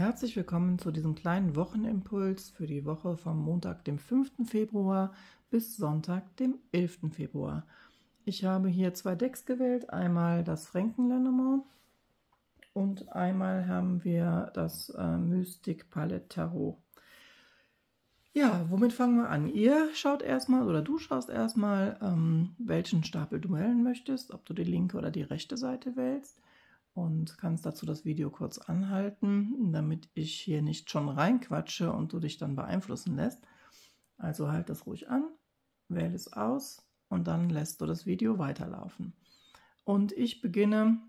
Herzlich willkommen zu diesem kleinen Wochenimpuls für die Woche vom Montag, dem 5. Februar bis Sonntag, dem 11. Februar. Ich habe hier zwei Decks gewählt, einmal das Frankenländer und einmal haben wir das äh, Mystic Palette Tarot. Ja, womit fangen wir an? Ihr schaut erstmal oder du schaust erstmal, ähm, welchen Stapel du wählen möchtest, ob du die linke oder die rechte Seite wählst und kannst dazu das Video kurz anhalten, damit ich hier nicht schon reinquatsche und du dich dann beeinflussen lässt. Also halt das ruhig an, wähle es aus und dann lässt du das Video weiterlaufen. Und ich beginne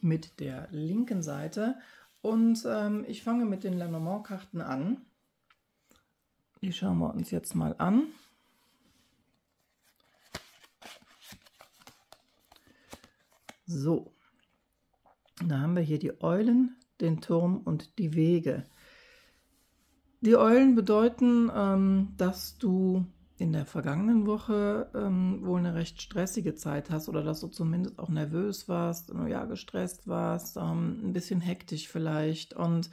mit der linken Seite und ähm, ich fange mit den Lenormand-Karten an. Die schauen wir uns jetzt mal an. So, da haben wir hier die Eulen, den Turm und die Wege. Die Eulen bedeuten, ähm, dass du in der vergangenen Woche ähm, wohl eine recht stressige Zeit hast oder dass du zumindest auch nervös warst, ja, gestresst warst, ähm, ein bisschen hektisch vielleicht. Und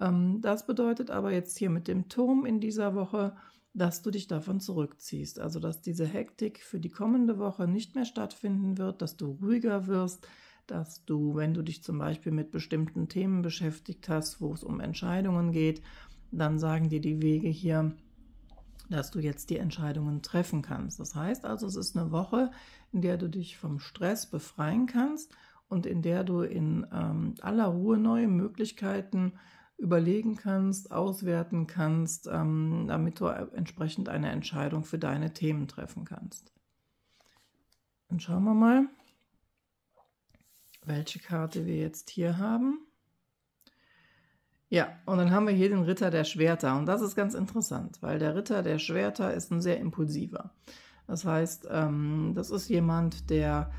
ähm, das bedeutet aber jetzt hier mit dem Turm in dieser Woche, dass du dich davon zurückziehst. Also dass diese Hektik für die kommende Woche nicht mehr stattfinden wird, dass du ruhiger wirst, dass du, wenn du dich zum Beispiel mit bestimmten Themen beschäftigt hast, wo es um Entscheidungen geht, dann sagen dir die Wege hier, dass du jetzt die Entscheidungen treffen kannst. Das heißt also, es ist eine Woche, in der du dich vom Stress befreien kannst und in der du in ähm, aller Ruhe neue Möglichkeiten überlegen kannst, auswerten kannst, ähm, damit du äh, entsprechend eine Entscheidung für deine Themen treffen kannst. Dann schauen wir mal welche Karte wir jetzt hier haben. Ja, und dann haben wir hier den Ritter der Schwerter. Und das ist ganz interessant, weil der Ritter der Schwerter ist ein sehr impulsiver. Das heißt, ähm, das ist jemand, der,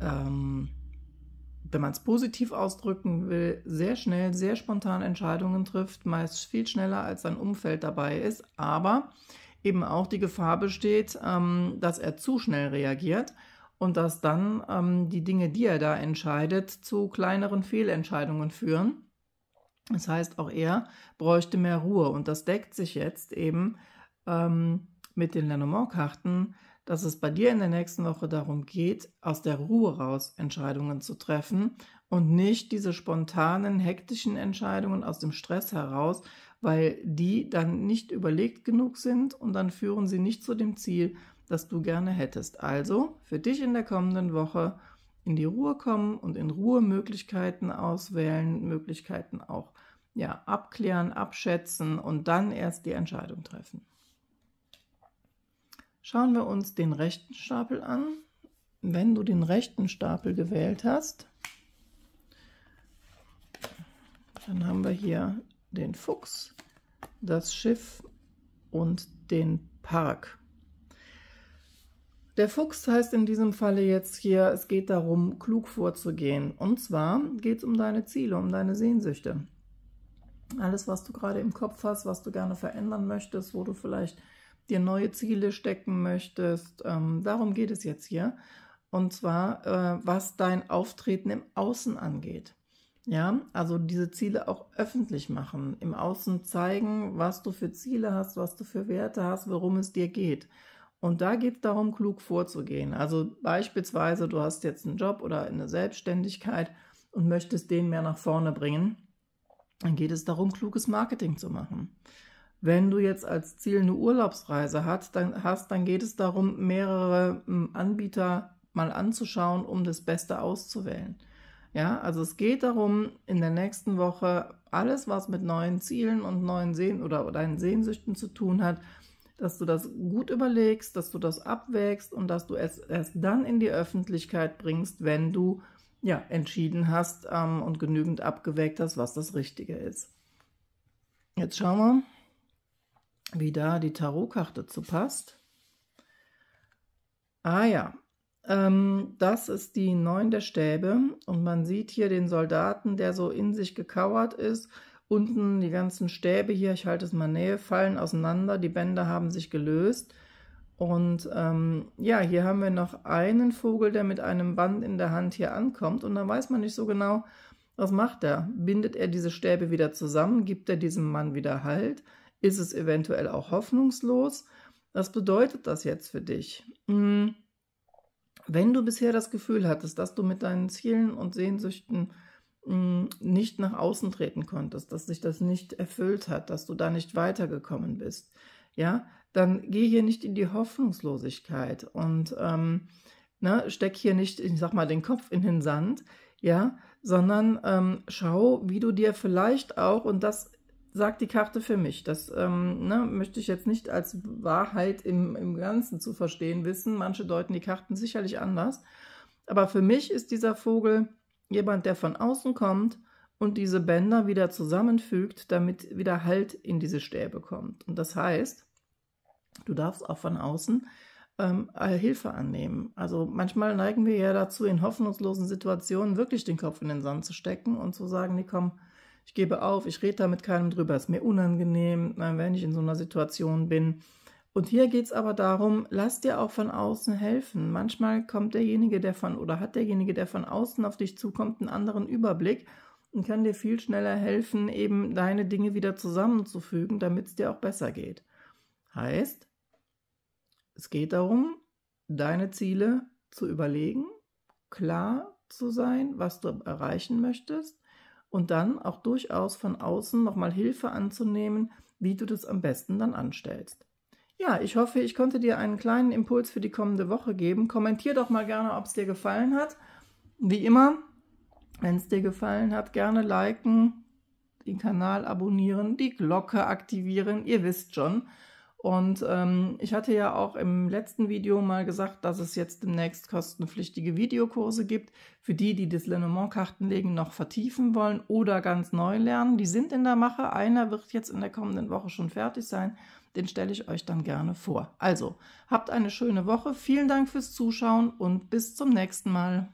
ähm, wenn man es positiv ausdrücken will, sehr schnell, sehr spontan Entscheidungen trifft, meist viel schneller als sein Umfeld dabei ist, aber eben auch die Gefahr besteht, ähm, dass er zu schnell reagiert und dass dann ähm, die Dinge, die er da entscheidet, zu kleineren Fehlentscheidungen führen. Das heißt, auch er bräuchte mehr Ruhe und das deckt sich jetzt eben ähm, mit den Lenormand-Karten, dass es bei dir in der nächsten Woche darum geht, aus der Ruhe raus Entscheidungen zu treffen und nicht diese spontanen, hektischen Entscheidungen aus dem Stress heraus, weil die dann nicht überlegt genug sind und dann führen sie nicht zu dem Ziel, das du gerne hättest. Also für dich in der kommenden Woche in die Ruhe kommen und in Ruhe Möglichkeiten auswählen, Möglichkeiten auch ja, abklären, abschätzen und dann erst die Entscheidung treffen. Schauen wir uns den rechten Stapel an. Wenn du den rechten Stapel gewählt hast, dann haben wir hier den Fuchs, das Schiff und den Park. Der Fuchs heißt in diesem Falle jetzt hier, es geht darum, klug vorzugehen. Und zwar geht es um deine Ziele, um deine Sehnsüchte. Alles, was du gerade im Kopf hast, was du gerne verändern möchtest, wo du vielleicht dir neue Ziele stecken möchtest, ähm, darum geht es jetzt hier. Und zwar, äh, was dein Auftreten im Außen angeht. Ja, also diese Ziele auch öffentlich machen, im Außen zeigen, was du für Ziele hast, was du für Werte hast, worum es dir geht. Und da geht es darum, klug vorzugehen. Also beispielsweise, du hast jetzt einen Job oder eine Selbstständigkeit und möchtest den mehr nach vorne bringen, dann geht es darum, kluges Marketing zu machen. Wenn du jetzt als Ziel eine Urlaubsreise hast, dann, hast, dann geht es darum, mehrere hm, Anbieter mal anzuschauen, um das Beste auszuwählen. Ja, also es geht darum, in der nächsten Woche alles, was mit neuen Zielen und neuen Sehn oder deinen Sehnsüchten zu tun hat, dass du das gut überlegst, dass du das abwägst und dass du es erst dann in die Öffentlichkeit bringst, wenn du ja entschieden hast ähm, und genügend abgewägt hast, was das Richtige ist. Jetzt schauen wir, wie da die Tarotkarte zu passt. Ah ja, ähm, das ist die Neun der Stäbe und man sieht hier den Soldaten, der so in sich gekauert ist Unten die ganzen Stäbe hier, ich halte es mal näher, fallen auseinander, die Bänder haben sich gelöst. Und ähm, ja, hier haben wir noch einen Vogel, der mit einem Band in der Hand hier ankommt. Und da weiß man nicht so genau, was macht er. Bindet er diese Stäbe wieder zusammen? Gibt er diesem Mann wieder Halt? Ist es eventuell auch hoffnungslos? Was bedeutet das jetzt für dich? Hm, wenn du bisher das Gefühl hattest, dass du mit deinen Zielen und Sehnsüchten nicht nach außen treten konntest, dass sich das nicht erfüllt hat, dass du da nicht weitergekommen bist, ja, dann geh hier nicht in die Hoffnungslosigkeit und ähm, ne, steck hier nicht, ich sag mal, den Kopf in den Sand, ja, sondern ähm, schau, wie du dir vielleicht auch, und das sagt die Karte für mich, das ähm, ne, möchte ich jetzt nicht als Wahrheit im, im Ganzen zu verstehen wissen, manche deuten die Karten sicherlich anders, aber für mich ist dieser Vogel, Jemand, der von außen kommt und diese Bänder wieder zusammenfügt, damit wieder Halt in diese Stäbe kommt. Und das heißt, du darfst auch von außen ähm, Hilfe annehmen. Also manchmal neigen wir ja dazu, in hoffnungslosen Situationen wirklich den Kopf in den Sand zu stecken und zu sagen, nee, komm, ich gebe auf, ich rede da mit keinem drüber, ist mir unangenehm, äh, wenn ich in so einer Situation bin. Und hier geht es aber darum, lass dir auch von außen helfen. Manchmal kommt derjenige, der von oder hat derjenige, der von außen auf dich zukommt, einen anderen Überblick und kann dir viel schneller helfen, eben deine Dinge wieder zusammenzufügen, damit es dir auch besser geht. Heißt, es geht darum, deine Ziele zu überlegen, klar zu sein, was du erreichen möchtest und dann auch durchaus von außen nochmal Hilfe anzunehmen, wie du das am besten dann anstellst. Ja, ich hoffe, ich konnte dir einen kleinen Impuls für die kommende Woche geben. Kommentier doch mal gerne, ob es dir gefallen hat. Wie immer, wenn es dir gefallen hat, gerne liken, den Kanal abonnieren, die Glocke aktivieren, ihr wisst schon. Und ähm, ich hatte ja auch im letzten Video mal gesagt, dass es jetzt demnächst kostenpflichtige Videokurse gibt, für die, die das Lenormand-Kartenlegen noch vertiefen wollen oder ganz neu lernen. Die sind in der Mache. Einer wird jetzt in der kommenden Woche schon fertig sein. Den stelle ich euch dann gerne vor. Also, habt eine schöne Woche. Vielen Dank fürs Zuschauen und bis zum nächsten Mal.